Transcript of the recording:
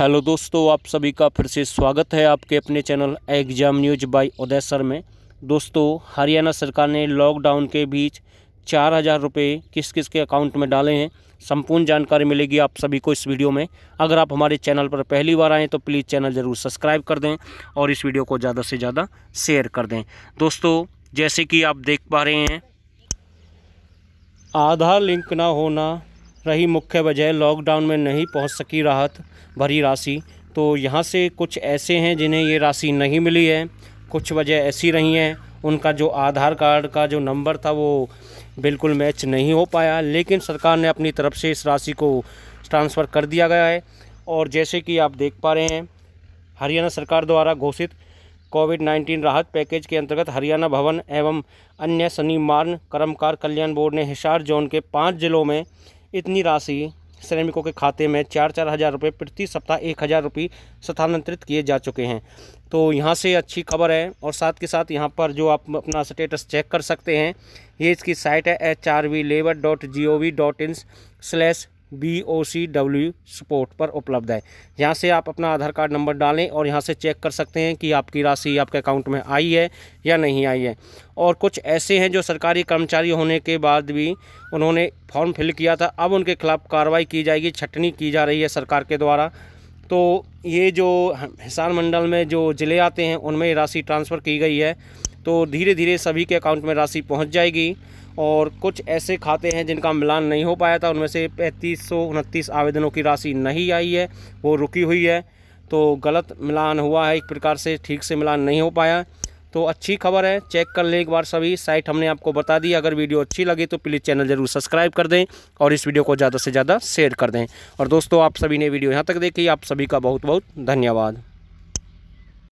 hello दोस्तों आप सभी का फिर से स्वागत है आपके अपने channel exam news by Uday sir में दोस्तों हरियाणा सरकार ने लॉकडाउन के बीच चार हज़ार रुपये किस किस के अकाउंट में डाले हैं संपूर्ण जानकारी मिलेगी आप सभी को इस वीडियो में अगर आप हमारे चैनल पर पहली बार आएँ तो प्लीज़ चैनल ज़रूर सब्सक्राइब कर दें और इस वीडियो को ज़्यादा से ज़्यादा शेयर कर दें दोस्तों जैसे कि आप देख पा रहे हैं आधार लिंक ना होना रही मुख्य वजह लॉकडाउन में नहीं पहुंच सकी राहत भरी राशि तो यहाँ से कुछ ऐसे हैं जिन्हें ये राशि नहीं मिली है कुछ वजह ऐसी रही हैं उनका जो आधार कार्ड का जो नंबर था वो बिल्कुल मैच नहीं हो पाया लेकिन सरकार ने अपनी तरफ से इस राशि को ट्रांसफ़र कर दिया गया है और जैसे कि आप देख पा रहे हैं हरियाणा सरकार द्वारा घोषित कोविड 19 राहत पैकेज के अंतर्गत हरियाणा भवन एवं अन्य शनि मार्न कर्मकार कल्याण बोर्ड ने हिसार जोन के पाँच जिलों में इतनी राशि श्रमिकों के खाते में चार चार हज़ार रुपये प्रति सप्ताह एक हज़ार रुपये स्थानांतरित किए जा चुके हैं तो यहाँ से अच्छी खबर है और साथ के साथ यहाँ पर जो आप अपना स्टेटस चेक कर सकते हैं ये इसकी साइट है H R V labour dot G O V dot in slash B O C W support पर उपलब्ध है यहाँ से आप अपना आधार कार्ड नंबर डालें और यहाँ से चेक कर सकते हैं कि आपकी राशि आपके अकाउंट में आई है या नहीं आई है और कुछ ऐसे हैं जो सरकारी कर्मचारी होने के बाद भी उन्होंने फॉर्म फिल किया था अब उनके खिलाफ़ कार्रवाई की जाएगी छटनी की जा रही है सरकार के द्वारा तो ये जो हिसार मंडल में जो ज़िले आते हैं उनमें राशि ट्रांसफ़र की गई है तो धीरे धीरे सभी के अकाउंट में राशि पहुँच जाएगी और कुछ ऐसे खाते हैं जिनका मिलान नहीं हो पाया था उनमें से पैंतीस सौ उनतीस आवेदनों की राशि नहीं आई है वो रुकी हुई है तो गलत मिलान हुआ है एक प्रकार से ठीक से मिलान नहीं हो पाया तो अच्छी खबर है चेक कर लें एक बार सभी साइट हमने आपको बता दी अगर वीडियो अच्छी लगे तो प्लीज़ चैनल ज़रूर सब्सक्राइब कर दें और इस वीडियो को ज़्यादा से ज़्यादा शेयर कर दें और दोस्तों आप सभी ने वीडियो यहाँ तक देखी आप सभी का बहुत बहुत धन्यवाद